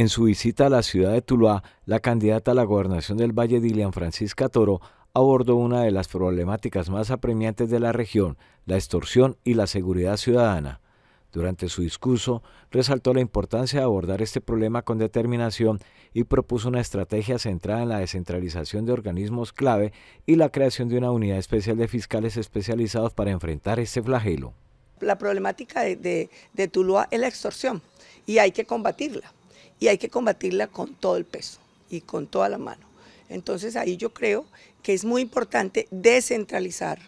En su visita a la ciudad de Tuluá, la candidata a la gobernación del Valle Dilian Francisca Toro abordó una de las problemáticas más apremiantes de la región, la extorsión y la seguridad ciudadana. Durante su discurso, resaltó la importancia de abordar este problema con determinación y propuso una estrategia centrada en la descentralización de organismos clave y la creación de una unidad especial de fiscales especializados para enfrentar este flagelo. La problemática de, de Tuluá es la extorsión y hay que combatirla y hay que combatirla con todo el peso y con toda la mano. Entonces ahí yo creo que es muy importante descentralizar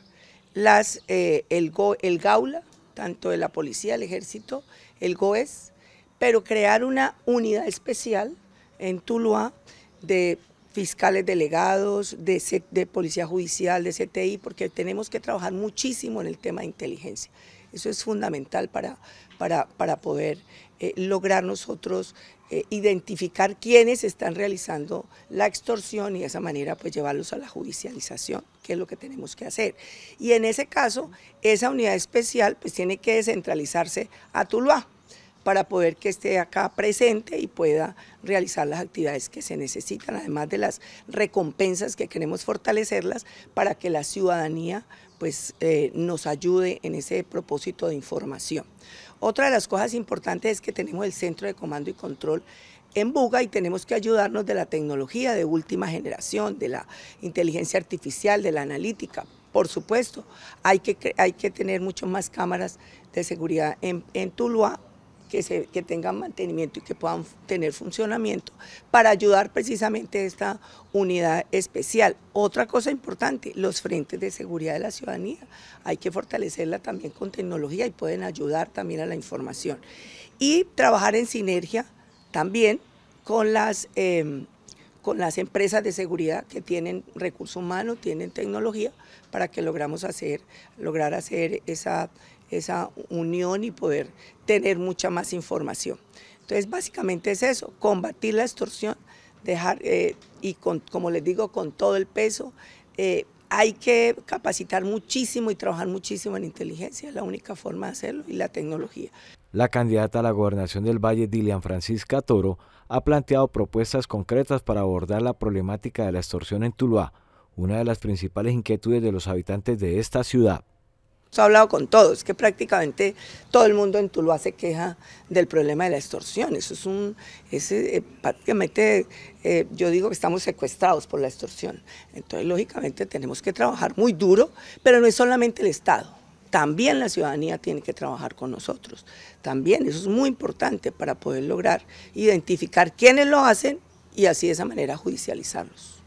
las, eh, el, el GAULA, tanto de la policía, el ejército, el GOES, pero crear una unidad especial en Tuluá de fiscales delegados, de, de policía judicial, de CTI, porque tenemos que trabajar muchísimo en el tema de inteligencia. Eso es fundamental para, para, poder eh, lograr nosotros eh, identificar quiénes están realizando la extorsión y de esa manera pues llevarlos a la judicialización, que es lo que tenemos que hacer. Y en ese caso, esa unidad especial pues tiene que descentralizarse a Tuluá para poder que esté acá presente y pueda realizar las actividades que se necesitan, además de las recompensas que queremos fortalecerlas para que la ciudadanía pues, eh, nos ayude en ese propósito de información. Otra de las cosas importantes es que tenemos el Centro de Comando y Control en Buga y tenemos que ayudarnos de la tecnología de última generación, de la inteligencia artificial, de la analítica. Por supuesto, hay que, hay que tener muchas más cámaras de seguridad en, en Tuluá que, tengan mantenimiento y que puedan tener funcionamiento para ayudar precisamente a esta unidad especial. Otra cosa importante, los frentes de seguridad de la ciudadanía. Hay que fortalecerla también con tecnología y pueden ayudar también a la información. Y trabajar en sinergia también con las... Em, con las empresas de seguridad que tienen recursos humanos, tienen tecnología, para que logramos hacer, lograr hacer esa, esa unión y poder tener mucha más información. Entonces, básicamente es eso, combatir la extorsión, dejar, eh, y como les digo, con todo el peso, eh, hay que capacitar muchísimo y trabajar muchísimo en inteligencia, es la única forma de hacerlo, y la tecnología. La candidata a la gobernación del Valle, Dilian Francisca Toro, ha planteado propuestas concretas para abordar la problemática de la extorsión en Tuluá, una de las principales inquietudes de los habitantes de esta ciudad he hablado con todos, que prácticamente todo el mundo en Tuluá se queja del problema de la extorsión. Eso es un, ese eh, prácticamente eh, yo digo que estamos secuestrados por la extorsión. Entonces, lógicamente tenemos que trabajar muy duro, pero no es solamente el Estado. También la ciudadanía tiene que trabajar con nosotros. También eso es muy importante para poder lograr identificar quiénes lo hacen y así de esa manera judicializarlos.